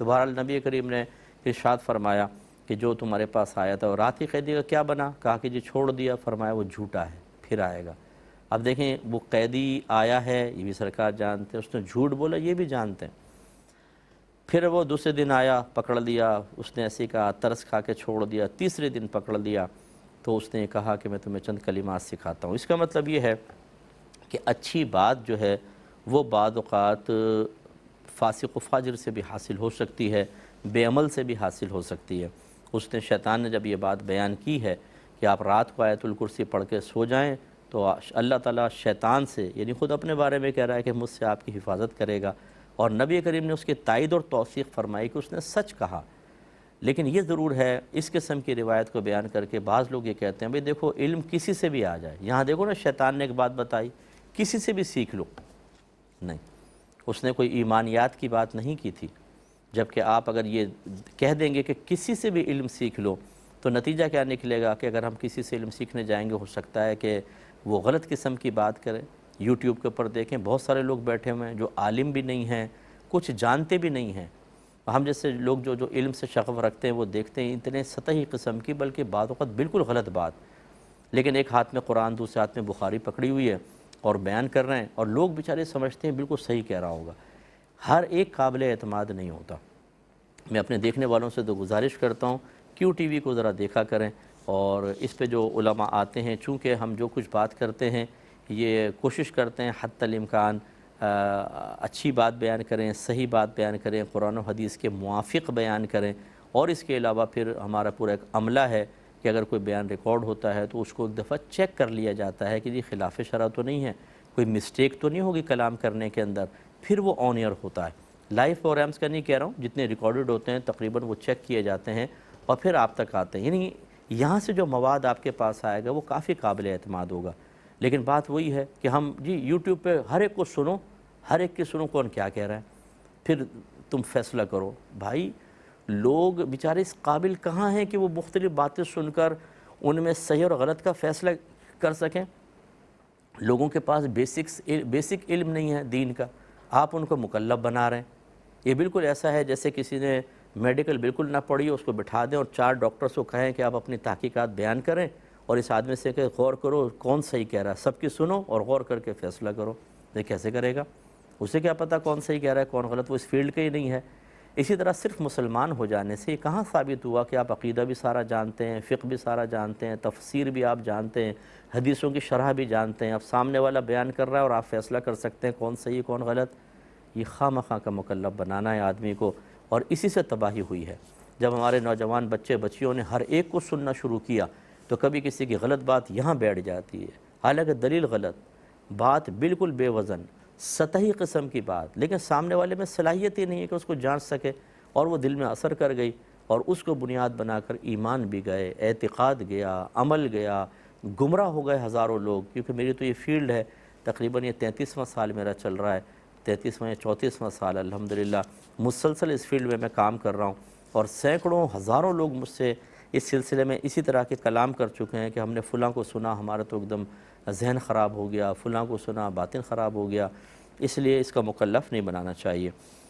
तो बहरहाल नबी करीम ने इर्शाद फरमाया कि जो तुम्हारे पास आया था और रात ही कैदी का क्या बना कहा कि जी छोड़ दिया फरमाया वो झूठा है फिर आएगा अब देखें वो कैदी आया है ये भी सरकार जानते हैं उसने झूठ बोला ये भी जानते हैं फिर वो दूसरे दिन आया पकड़ लिया उसने ऐसे कहा तरस खा के छोड़ दिया तीसरे दिन पकड़ लिया तो उसने कहा कि मैं तुम्हें चंद कलिमात सिखाता हूँ इसका मतलब ये है कि अच्छी बात जो है वो बात फासिक फाजर से भी हासिल हो सकती है बेअमल से भी हासिल हो सकती है उसने शैतान ने जब ये बात बयान की है कि आप रात को आयतुल कुर्सी पढ़ के सो जाएँ तो अल्लाह ताला शैतान से यानी ख़ुद अपने बारे में कह रहा है कि मुझसे आपकी हिफाजत करेगा और नबी करीम ने उसकी तायद और तोसीक़ फरमाई कि उसने सच कहा लेकिन ये ज़रूर है इस किस्म की रिवायत को बयान करके बाज़ लोग ये कहते हैं भाई देखो इल्म किसी से भी आ जाए यहाँ देखो ना शैतान ने एक बात बताई किसी से भी सीख लो नहीं उसने कोई ईमानियात की बात नहीं की थी जबकि आप अगर ये कह देंगे कि किसी से भी इल्म सीख लो तो नतीजा क्या निकलेगा कि अगर हम किसी से इल्म सीखने जाएंगे हो सकता है कि वो गलत किस्म की बात करें यूट्यूब के ऊपर देखें बहुत सारे लोग बैठे हुए हैं जो आलिम भी नहीं हैं कुछ जानते भी नहीं हैं हम जैसे लोग जो जो इल्म से शगफ रखते हैं वो देखते हैं इतने सतही किस्म की बल्कि बाद बिल्कुल गलत बात लेकिन एक हाथ में कुरान दूसरे हाथ में बुखारी पकड़ी हुई है और बयान कर रहे हैं और लोग बेचारे समझते हैं बिल्कुल सही कह रहा होगा हर एक काबिल अतमाद नहीं होता मैं अपने देखने वालों से तो गुजारिश करता हूँ क्यों टी वी को ज़रा देखा करें और इस पर जो उलमा आते हैं चूँकि हम जो कुछ बात करते हैं ये कोशिश करते हैं हद तमकान अच्छी बात बयान करें सही बात बयान करें कुरान हदीस के मुआफ़ बयान करें और इसके अलावा फिर हमारा पूरा एक अमला है कि अगर कोई बयान रिकॉर्ड होता है तो उसको एक दफ़ा चेक कर लिया जाता है कि जी खिलाफ शरा तो नहीं है कोई मिस्टेक तो नहीं होगी कलाम करने के अंदर फिर वो ऑन एयर होता है लाइव प्रोग्राम्स का नहीं कह रहा हूँ जितने रिकॉर्डेड होते हैं तकरीबन वो चेक किए जाते हैं और फिर आप तक आते हैं यानी यहाँ से जो मवाद आपके पास आएगा वो काफ़ी काबिल अतमाद होगा लेकिन बात वही है कि हम जी यूट्यूब पर हर एक को सुनो हर एक की सुनो कौन क्या कह रहा है फिर तुम फैसला करो भाई लोग बेचारे इस काबिल कहाँ हैं कि वो मुख्तलिफ़ बातें सुनकर उनमें सही और गलत का फ़ैसला कर सकें लोगों के पास बेसिक्स बेसिक इल्म नहीं है दीन का आप उनको मुकल्लब बना रहे हैं ये बिल्कुल ऐसा है जैसे किसी ने मेडिकल बिल्कुल ना पढ़ी उसको बिठा दें और चार डॉक्टर्स को कहें कि आप अपनी तहकीक़ात बयान करें और इस आदमी से कहें गौर करो कौन सही कह रहा है सबकी सुनो और गौर करके फ़ैसला करो ये कैसे करेगा उसे क्या पता कौन सही कह रहा है कौन गलत वो इस फील्ड का ही नहीं है इसी तरह सिर्फ मुसलमान हो जाने से कहाँ साबित हुआ कि आप अकीदा भी सारा जानते हैं फ़िक भी सारा जानते हैं तफसीर भी आप जानते हैं हदीसों की शरह भी जानते हैं अब सामने वाला बयान कर रहा है और आप फ़ैसला कर सकते हैं कौन सही कौन गलत ये खाम खां का मकलब बनाना है आदमी को और इसी से तबाही हुई है जब हमारे नौजवान बच्चे बच्चियों ने हर एक को सुनना शुरू किया तो कभी किसी की गलत बात यहाँ बैठ जाती है हालांकि दलील गलत बात बिल्कुल बेवज़न सतही कस्म की बात लेकिन सामने वाले में सलाहियत ही नहीं है कि उसको जाँच सके और वो दिल में असर कर गई और उसको बुनियाद बनाकर ईमान भी गए एतक़ाद गया अमल गया गुमराह हो गए हज़ारों लोग क्योंकि मेरी तो ये फील्ड है तकरीबन ये तैंतीसवां साल मेरा चल रहा है तैंतीसवां या चौंतीसवां साल अल्हम्दुलिल्लाह मुसलसल इस फील्ड में मैं काम कर रहा हूँ और सैकड़ों हज़ारों लोग मुझसे इस सिलसिले में इसी तरह के कलाम कर चुके हैं कि हमने फ़लाँ को सुना हमारा तो एकदम जहन ख़राब हो गया फ़लाँ को सुना बातिन ख़राब हो गया इसलिए इसका मुकलफ़ नहीं बनाना चाहिए